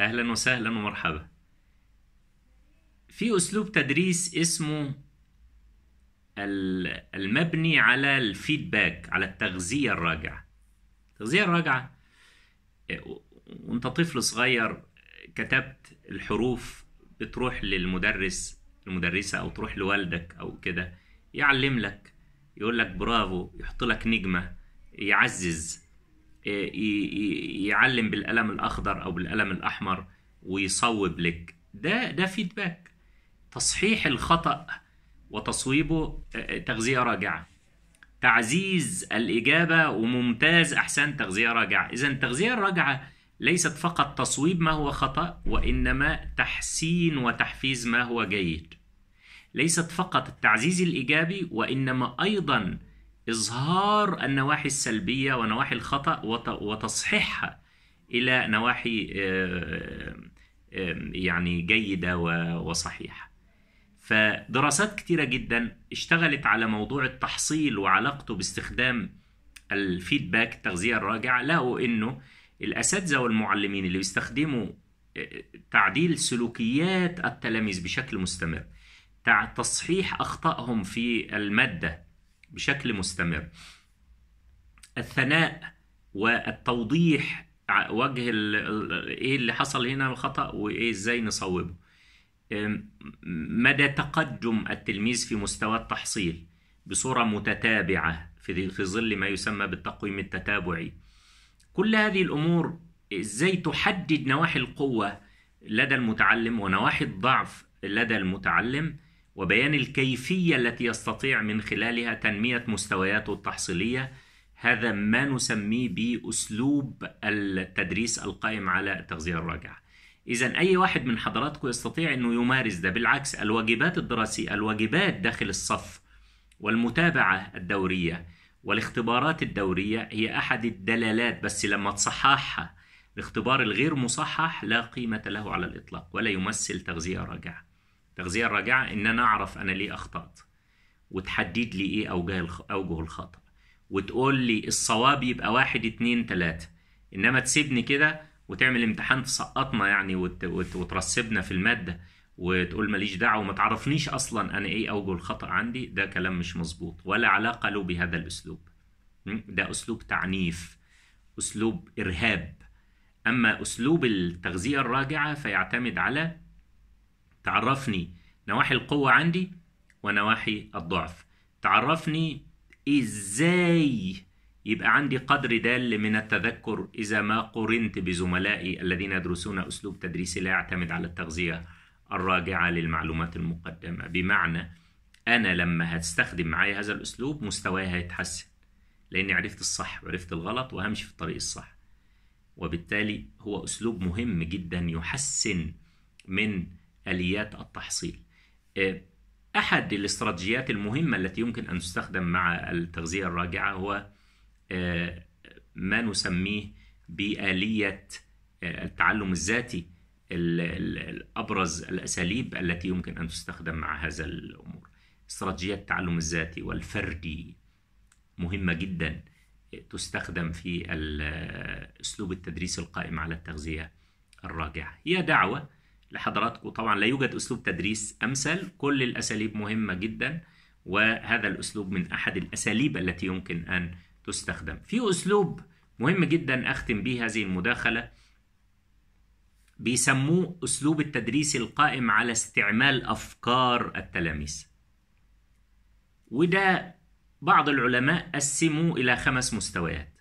أهلا وسهلا ومرحبا في أسلوب تدريس اسمه المبني على الفيدباك على التغذية الراجعة التغذية الراجعة وانت طفل صغير كتبت الحروف بتروح للمدرس المدرسة أو تروح لوالدك أو كده يعلم لك يقول لك برافو يحط لك نجمة يعزز يعلم بالقلم الاخضر او بالقلم الاحمر ويصوب لك ده ده فيدباك تصحيح الخطا وتصويبه آه، آه، تغذيه راجعه تعزيز الاجابه وممتاز احسن تغذيه راجعه اذا التغذيه الراجعه ليست فقط تصويب ما هو خطا وانما تحسين وتحفيز ما هو جيد ليست فقط التعزيز الايجابي وانما ايضا إظهار النواحي السلبية ونواحي الخطأ وتصحيحها إلى نواحي آه، آه، يعني جيدة وصحيحة فدراسات كتيرة جدا اشتغلت على موضوع التحصيل وعلاقته باستخدام الفيدباك التغذية الراجعة لقوا إنه الأساتذة والمعلمين اللي بيستخدموا آه، تعديل سلوكيات التلاميذ بشكل مستمر تصحيح أخطائهم في المادة بشكل مستمر الثناء والتوضيح وجه ايه اللي حصل هنا الخطا وايه ازاي نصوبه مدى تقدم التلميذ في مستوى التحصيل بصوره متتابعه في ظل ما يسمى بالتقويم التتابعي كل هذه الامور ازاي تحدد نواحي القوه لدى المتعلم ونواحي الضعف لدى المتعلم وبيان الكيفية التي يستطيع من خلالها تنمية مستوياته التحصيلية هذا ما نسميه بأسلوب التدريس القائم على التغذية الراجعة إذا أي واحد من حضراتكم يستطيع أنه يمارس ده بالعكس الواجبات الدراسية الواجبات داخل الصف والمتابعة الدورية والاختبارات الدورية هي أحد الدلالات بس لما تصححها الاختبار الغير مصحح لا قيمة له على الإطلاق ولا يمثل تغذية راجعة التغذيه الراجعه ان انا اعرف انا ليه اخطات وتحدد لي ايه اوجه اوجه الخطا وتقول لي الصواب يبقى واحد اتنين تلاته انما تسيبني كده وتعمل امتحان تسقطنا يعني وترسبنا في الماده وتقول ماليش دعوه وما تعرفنيش اصلا انا ايه اوجه الخطا عندي ده كلام مش مظبوط ولا علاقه له بهذا الاسلوب ده اسلوب تعنيف اسلوب ارهاب اما اسلوب التغذيه الراجعه فيعتمد على تعرفني نواحي القوة عندي ونواحي الضعف تعرفني إزاي يبقى عندي قدر دال من التذكر إذا ما قرنت بزملائي الذين يدرسون أسلوب تدريسي لا يعتمد على التغذية الراجعة للمعلومات المقدمة بمعنى أنا لما هتستخدم معايا هذا الأسلوب مستواي هيتحسن لأني عرفت الصح وعرفت الغلط وهمشي في الطريق الصح وبالتالي هو أسلوب مهم جدا يحسن من اليات التحصيل آه، احد الاستراتيجيات المهمه التي يمكن ان تستخدم مع التغذيه الراجعه هو آه، ما نسميه باليه آه، التعلم الذاتي الابرز الاساليب التي يمكن ان تستخدم مع هذا الامور استراتيجيه التعلم الذاتي والفردي مهمه جدا تستخدم في اسلوب التدريس القائم على التغذيه الراجعه هي دعوه لحضراتكم طبعا لا يوجد أسلوب تدريس أمثل كل الأساليب مهمة جدا وهذا الأسلوب من أحد الأساليب التي يمكن أن تستخدم في أسلوب مهم جدا أختم به هذه المداخلة بيسموه أسلوب التدريس القائم على استعمال أفكار التلاميذ وده بعض العلماء قسموا إلى خمس مستويات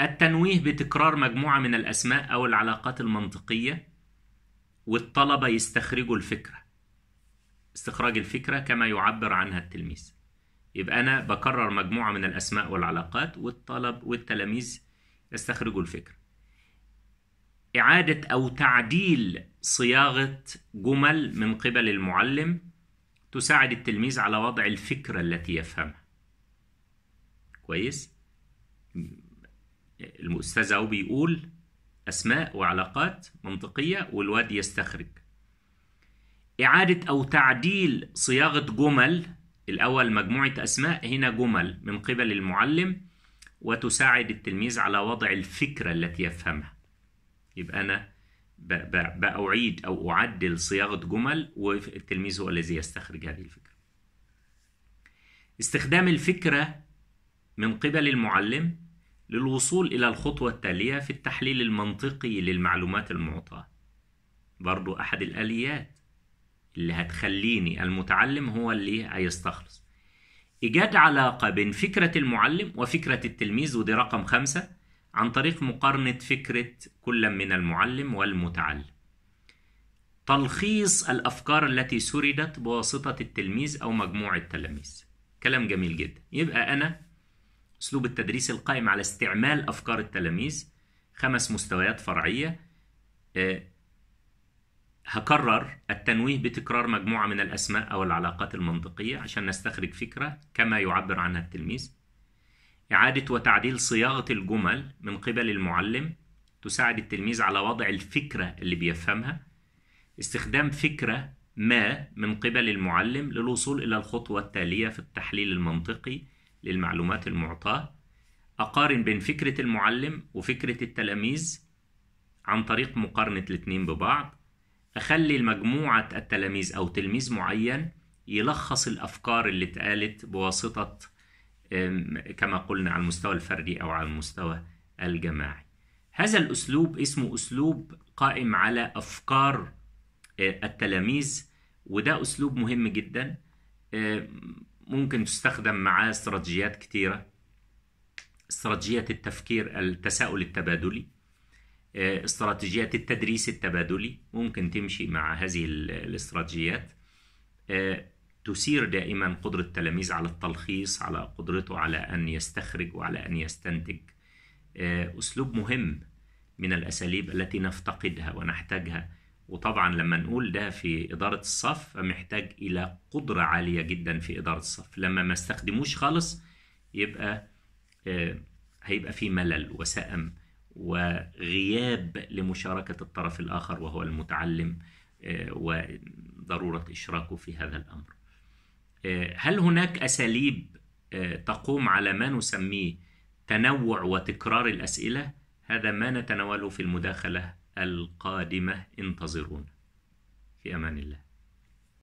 التنويه بتكرار مجموعة من الأسماء أو العلاقات المنطقية والطلبة يستخرجوا الفكرة استخراج الفكرة كما يعبر عنها التلميذ يبقى أنا بكرر مجموعة من الأسماء والعلاقات والطلب والتلاميذ يستخرجوا الفكرة إعادة أو تعديل صياغة جمل من قبل المعلم تساعد التلميذ على وضع الفكرة التي يفهمها كويس الأستاذ أهو بيقول أسماء وعلاقات منطقية والواد يستخرج إعادة أو تعديل صياغة جمل الأول مجموعة أسماء هنا جمل من قبل المعلم وتساعد التلميذ على وضع الفكرة التي يفهمها يبقى أنا بأعيد أو أعدل صياغة جمل والتلميذ هو الذي يستخرج هذه الفكرة استخدام الفكرة من قبل المعلم للوصول إلى الخطوة التالية في التحليل المنطقي للمعلومات المعطاة برضو أحد الآليات اللي هتخليني المتعلم هو اللي هيستخلص إيجاد علاقة بين فكرة المعلم وفكرة التلميذ ودي رقم خمسة عن طريق مقارنة فكرة كل من المعلم والمتعلم تلخيص الأفكار التي سردت بواسطة التلميذ أو مجموعة التلاميذ كلام جميل جدا يبقى أنا أسلوب التدريس القائم على استعمال أفكار التلاميذ خمس مستويات فرعية آه، هكرر التنويه بتكرار مجموعة من الأسماء أو العلاقات المنطقية عشان نستخرج فكرة كما يعبر عنها التلميذ إعادة وتعديل صياغة الجمل من قبل المعلم تساعد التلميذ على وضع الفكرة اللي بيفهمها استخدام فكرة ما من قبل المعلم للوصول إلى الخطوة التالية في التحليل المنطقي للمعلومات المعطاة أقارن بين فكرة المعلم وفكرة التلاميذ عن طريق مقارنة الاتنين ببعض أخلي مجموعة التلاميذ أو تلميذ معين يلخص الأفكار اللي اتقالت بواسطة كما قلنا على المستوى الفردي أو على المستوى الجماعي هذا الأسلوب اسمه أسلوب قائم على أفكار أه، التلاميذ وده أسلوب مهم جدا ممكن تستخدم معاه استراتيجيات كتيرة استراتيجية التفكير التساؤل التبادلي آه، استراتيجيات التدريس التبادلي ممكن تمشي مع هذه الاستراتيجيات آه، تثير دائما قدرة التلاميذ على التلخيص على قدرته على أن يستخرج وعلى أن يستنتج آه، أسلوب مهم من الأساليب التي نفتقدها ونحتاجها وطبعا لما نقول ده في إدارة الصف محتاج إلى قدرة عالية جدا في إدارة الصف لما ما استخدموش خالص يبقى آه، هيبقى في ملل وسأم وغياب لمشاركة الطرف الآخر وهو المتعلم آه، وضرورة إشراكه في هذا الأمر آه، هل هناك أساليب تقوم على ما نسميه تنوع وتكرار الأسئلة؟ هذا ما نتناوله في المداخلة القادمة انتظرونا في أمان الله